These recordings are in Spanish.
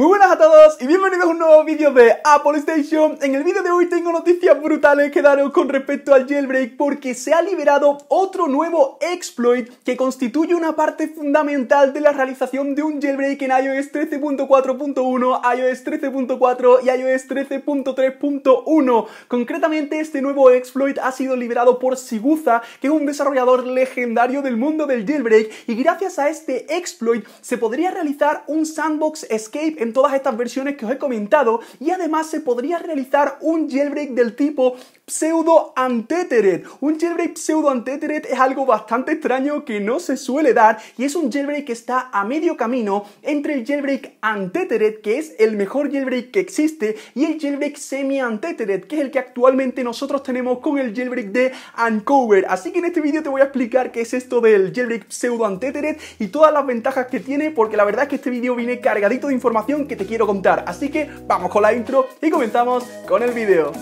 Muy buenas a todos y bienvenidos a un nuevo vídeo de Apple Station. En el vídeo de hoy tengo noticias brutales que daros con respecto al jailbreak porque se ha liberado otro nuevo exploit que constituye una parte fundamental de la realización de un jailbreak en iOS 13.4.1, iOS 13.4 y iOS 13.3.1. Concretamente este nuevo exploit ha sido liberado por Siguza, que es un desarrollador legendario del mundo del jailbreak y gracias a este exploit se podría realizar un sandbox escape en todas estas versiones que os he comentado y además se podría realizar un jailbreak del tipo pseudo anteteret. Un jailbreak pseudo antetered es algo bastante extraño que no se suele dar y es un jailbreak que está a medio camino entre el jailbreak anteteret, que es el mejor jailbreak que existe, y el jailbreak semi antetered que es el que actualmente nosotros tenemos con el jailbreak de Uncover. Así que en este vídeo te voy a explicar qué es esto del jailbreak pseudo anteteret y todas las ventajas que tiene, porque la verdad es que este vídeo viene cargadito de información que te quiero contar. Así que vamos con la intro y comenzamos con el vídeo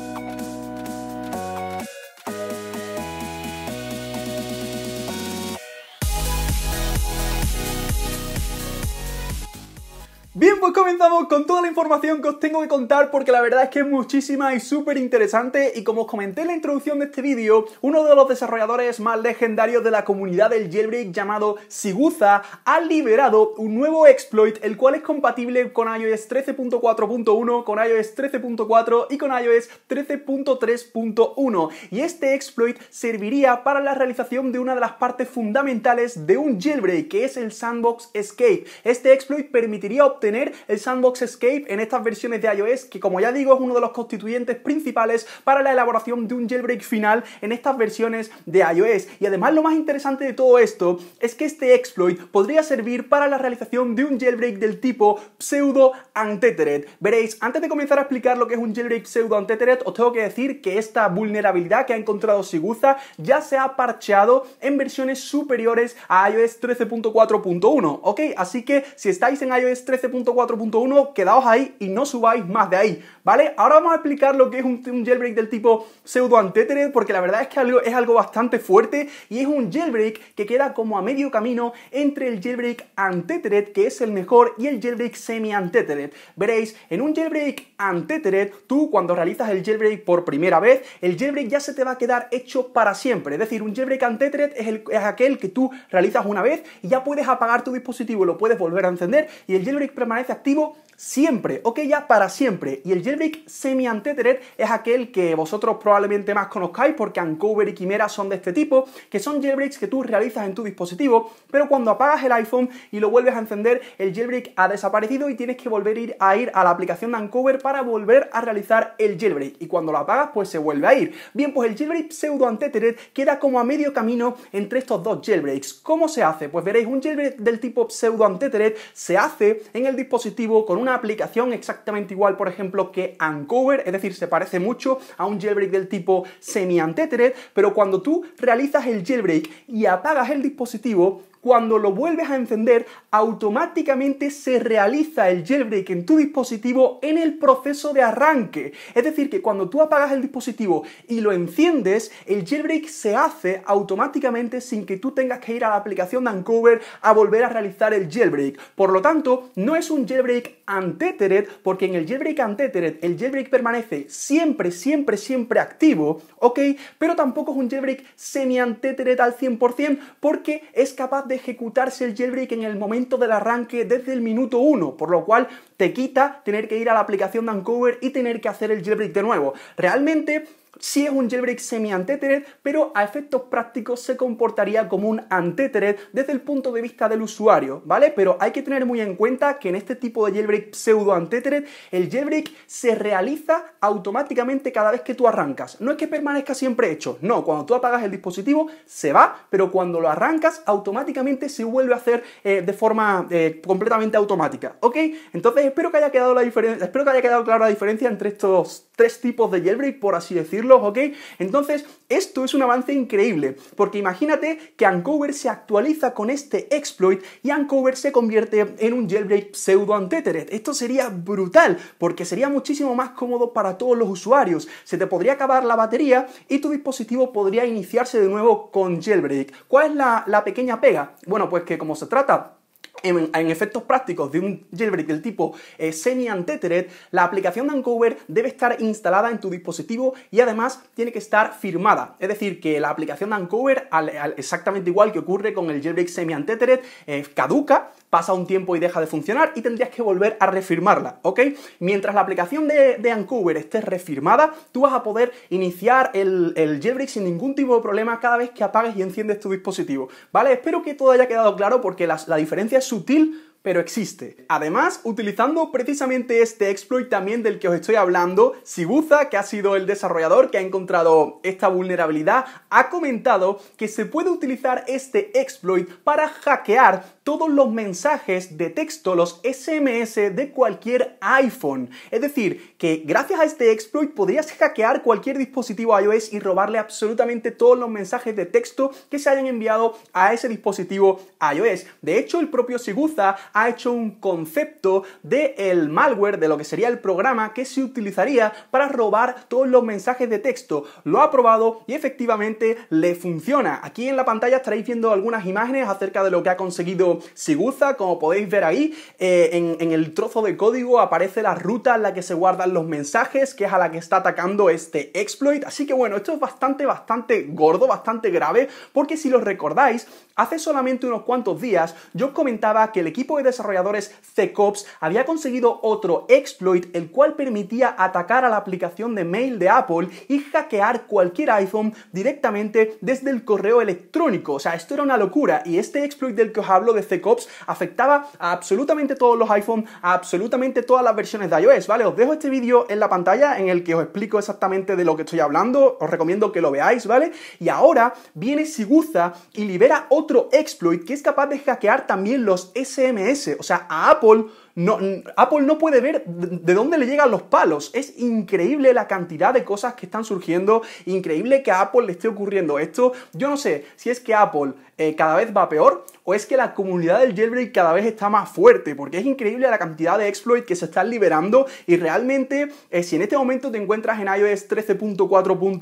Bien, pues comenzamos con toda la información que os tengo que contar porque la verdad es que es muchísima y súper interesante y como os comenté en la introducción de este vídeo, uno de los desarrolladores más legendarios de la comunidad del jailbreak llamado Siguza ha liberado un nuevo exploit el cual es compatible con iOS 13.4.1, con iOS 13.4 y con iOS 13.3.1 y este exploit serviría para la realización de una de las partes fundamentales de un jailbreak que es el Sandbox Escape. Este exploit permitiría obtener el Sandbox Escape en estas versiones de iOS, que como ya digo es uno de los constituyentes principales para la elaboración de un jailbreak final en estas versiones de iOS. Y además lo más interesante de todo esto es que este exploit podría servir para la realización de un jailbreak del tipo pseudo untethered. Veréis, antes de comenzar a explicar lo que es un jailbreak pseudo untethered, os tengo que decir que esta vulnerabilidad que ha encontrado Siguza ya se ha parcheado en versiones superiores a iOS 13.4.1, ¿ok? Así que si estáis en iOS 13.4.1 4.1, quedaos ahí y no subáis más de ahí, ¿vale? Ahora vamos a explicar lo que es un, jailbreak del tipo pseudo antetered porque la verdad es que algo, es algo bastante fuerte y es un jailbreak que queda como a medio camino entre el jailbreak antetered, que es el mejor, y el jailbreak semi-antetered. Veréis, en un jailbreak anteteret, tú cuando realizas el jailbreak por primera vez, el jailbreak ya se te va a quedar hecho para siempre. Es decir, un jailbreak antetered es, es aquel que tú realizas una vez y ya puedes apagar tu dispositivo, lo puedes volver a encender y el jailbreak permanece activo siempre, ok, ya para siempre. Y el jailbreak semi untethered es aquel que vosotros probablemente más conozcáis porque Ancover y Quimera son de este tipo, que son jailbreaks que tú realizas en tu dispositivo, pero cuando apagas el iPhone y lo vuelves a encender, el jailbreak ha desaparecido y tienes que volver a ir a, ir a la aplicación de Ancover para volver a realizar el jailbreak. Y cuando lo apagas, pues se vuelve a ir. Bien, pues el jailbreak pseudo anteteret queda como a medio camino entre estos dos jailbreaks. ¿Cómo se hace? Pues veréis, un jailbreak del tipo pseudo untethered se hace en el dispositivo con una aplicación exactamente igual, por ejemplo, que ANCOVER, es decir, se parece mucho a un jailbreak del tipo semi-untethered, pero cuando tú realizas el jailbreak y apagas el dispositivo, cuando lo vuelves a encender, automáticamente se realiza el jailbreak en tu dispositivo en el proceso de arranque. Es decir, que cuando tú apagas el dispositivo y lo enciendes, el jailbreak se hace automáticamente sin que tú tengas que ir a la aplicación de Uncover a volver a realizar el jailbreak. Por lo tanto, no es un jailbreak antetered porque en el jailbreak untethered el jailbreak permanece siempre, siempre, siempre activo, ¿ok? Pero tampoco es un jailbreak semi antetered al 100% porque es capaz de ejecutarse el jailbreak en el momento del arranque desde el minuto 1, por lo cual te quita tener que ir a la aplicación de Uncover y tener que hacer el jailbreak de nuevo. Realmente sí es un jailbreak semi-antetheret, pero a efectos prácticos se comportaría como un antetheret desde el punto de vista del usuario, ¿vale? Pero hay que tener muy en cuenta que en este tipo de jailbreak pseudo-antetheret, el jailbreak se realiza automáticamente cada vez que tú arrancas. No es que permanezca siempre hecho, no, cuando tú apagas el dispositivo se va, pero cuando lo arrancas automáticamente se vuelve a hacer eh, de forma eh, completamente automática, ¿ok? Entonces espero que haya quedado la diferencia, espero que haya quedado clara la diferencia entre estos tres tipos de jailbreak, por así decirlo ¿ok? Entonces, esto es un avance increíble, porque imagínate que Ancover se actualiza con este exploit y Ancover se convierte en un jailbreak pseudo antéteres Esto sería brutal, porque sería muchísimo más cómodo para todos los usuarios. Se te podría acabar la batería y tu dispositivo podría iniciarse de nuevo con jailbreak. ¿Cuál es la pequeña pega? Bueno, pues que como se trata en, efectos prácticos de un jailbreak del tipo eh, semi untethered la aplicación de Uncover debe estar instalada en tu dispositivo y además tiene que estar firmada. Es decir, que la aplicación de Uncover, exactamente igual que ocurre con el jailbreak semi untethered eh, caduca, pasa un tiempo y deja de funcionar y tendrías que volver a refirmarla, ¿ok? Mientras la aplicación de, de esté refirmada, tú vas a poder iniciar el, jailbreak sin ningún tipo de problema cada vez que apagues y enciendes tu dispositivo, ¿vale? Espero que todo haya quedado claro porque la diferencia es sutil, pero existe. Además, utilizando precisamente este exploit también del que os estoy hablando, Siguza, que ha sido el desarrollador que ha encontrado esta vulnerabilidad, ha comentado que se puede utilizar este exploit para hackear todos los mensajes de texto, los SMS de cualquier iPhone. Es decir, que gracias a este exploit podrías hackear cualquier dispositivo iOS y robarle absolutamente todos los mensajes de texto que se hayan enviado a ese dispositivo iOS. De hecho, el propio Siguza ha hecho un concepto del el malware, de lo que sería el programa que se utilizaría para robar todos los mensajes de texto. Lo ha probado y efectivamente le funciona. Aquí en la pantalla estaréis viendo algunas imágenes acerca de lo que ha conseguido Siguza. Como podéis ver ahí, eh, en, en, el trozo de código aparece la ruta en la que se guardan los mensajes, que es a la que está atacando este exploit. Así que bueno, esto es bastante, bastante gordo, bastante grave, porque si lo recordáis, hace solamente unos cuantos días yo os comentaba que el equipo de desarrolladores CCOPS había conseguido otro exploit, el cual permitía atacar a la aplicación de mail de Apple y hackear cualquier iPhone directamente desde el correo electrónico. O sea, esto era una locura y este exploit del que os hablo de este Cops afectaba a absolutamente todos los iPhone, a absolutamente todas las versiones de iOS, ¿vale? Os dejo este vídeo en la pantalla en el que os explico exactamente de lo que estoy hablando, os recomiendo que lo veáis, ¿vale? Y ahora viene Siguza y libera otro exploit que es capaz de hackear también los SMS, o sea, a Apple Apple no puede ver de dónde le llegan los palos. Es increíble la cantidad de cosas que están surgiendo, increíble que a Apple le esté ocurriendo esto. Yo no sé si es que Apple eh, cada vez va peor o es que la comunidad del jailbreak cada vez está más fuerte, porque es increíble la cantidad de exploit que se están liberando y realmente eh, si en este momento te encuentras en iOS 13.4.1,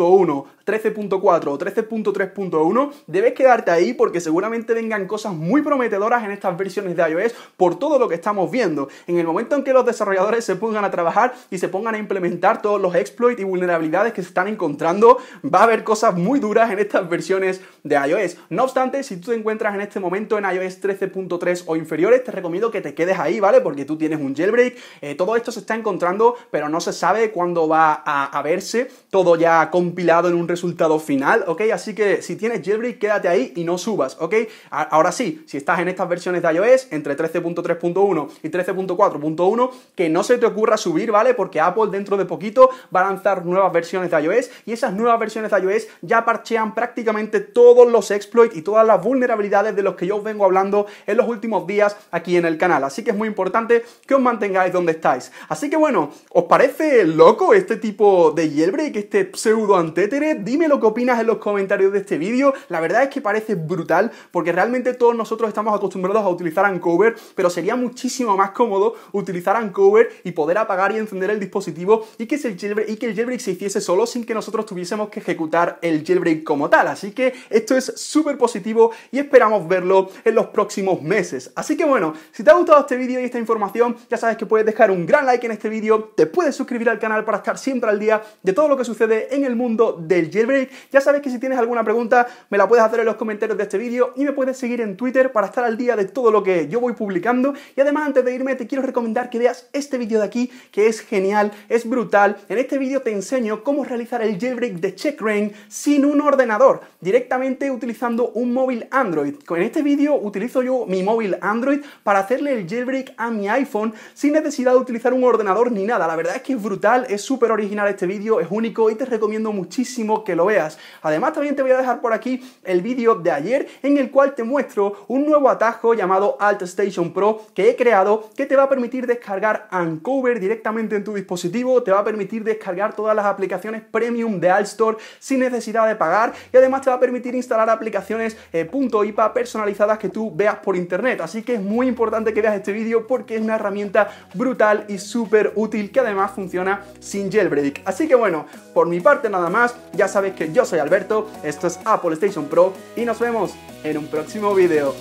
13.4 o 13.3.1, debes quedarte ahí porque seguramente vengan cosas muy prometedoras en estas versiones de iOS por todo lo que estamos viendo. En el momento en que los desarrolladores se pongan a trabajar y se pongan a implementar todos los exploits y vulnerabilidades que se están encontrando, va a haber cosas muy duras en estas versiones de iOS. No obstante, si tú te encuentras en este momento en iOS 13.3 o inferiores, te recomiendo que te quedes ahí, ¿vale? Porque tú tienes un jailbreak, eh, todo esto se está encontrando, pero no se sabe cuándo va a, a verse, todo ya compilado en un resultado final, ¿ok? Así que si tienes jailbreak, quédate ahí y no subas, ¿ok? Ahora sí, si estás en estas versiones de iOS, entre 13.3.1 y 13 .4.1 que no se te ocurra subir, ¿vale? Porque Apple dentro de poquito va a lanzar nuevas versiones de iOS y esas nuevas versiones de iOS ya parchean prácticamente todos los exploits y todas las vulnerabilidades de los que yo os vengo hablando en los últimos días aquí en el canal. Así que es muy importante que os mantengáis donde estáis. Así que bueno, ¿os parece loco este tipo de jailbreak, este pseudo antétere? Dime lo que opinas en los comentarios de este vídeo. La verdad es que parece brutal porque realmente todos nosotros estamos acostumbrados a utilizar Uncover, pero sería muchísimo más complicado modo utilizar cover y poder apagar y encender el dispositivo y que, el jailbreak, y que el jailbreak se hiciese solo sin que nosotros tuviésemos que ejecutar el jailbreak como tal. Así que esto es súper positivo y esperamos verlo en los próximos meses. Así que bueno, si te ha gustado este vídeo y esta información, ya sabes que puedes dejar un gran like en este vídeo, te puedes suscribir al canal para estar siempre al día de todo lo que sucede en el mundo del jailbreak. Ya sabes que si tienes alguna pregunta, me la puedes hacer en los comentarios de este vídeo y me puedes seguir en Twitter para estar al día de todo lo que yo voy publicando. Y además, antes de irme, te quiero recomendar que veas este vídeo de aquí, que es genial, es brutal. En este vídeo te enseño cómo realizar el jailbreak de Checkra1n sin un ordenador, directamente utilizando un móvil Android. En este vídeo utilizo yo mi móvil Android para hacerle el jailbreak a mi iPhone sin necesidad de utilizar un ordenador ni nada. La verdad es que es brutal, es súper original este vídeo, es único y te recomiendo muchísimo que lo veas. Además también te voy a dejar por aquí el vídeo de ayer en el cual te muestro un nuevo atajo llamado Alt Station Pro que he creado que te va a permitir descargar Uncover directamente en tu dispositivo, te va a permitir descargar todas las aplicaciones premium de Store sin necesidad de pagar y además te va a permitir instalar aplicaciones .ipa eh, personalizadas que tú veas por internet. Así que es muy importante que veas este vídeo porque es una herramienta brutal y súper útil que además funciona sin jailbreak. Así que bueno, por mi parte nada más, ya sabes que yo soy Alberto, esto es Apple Station Pro y nos vemos en un próximo vídeo.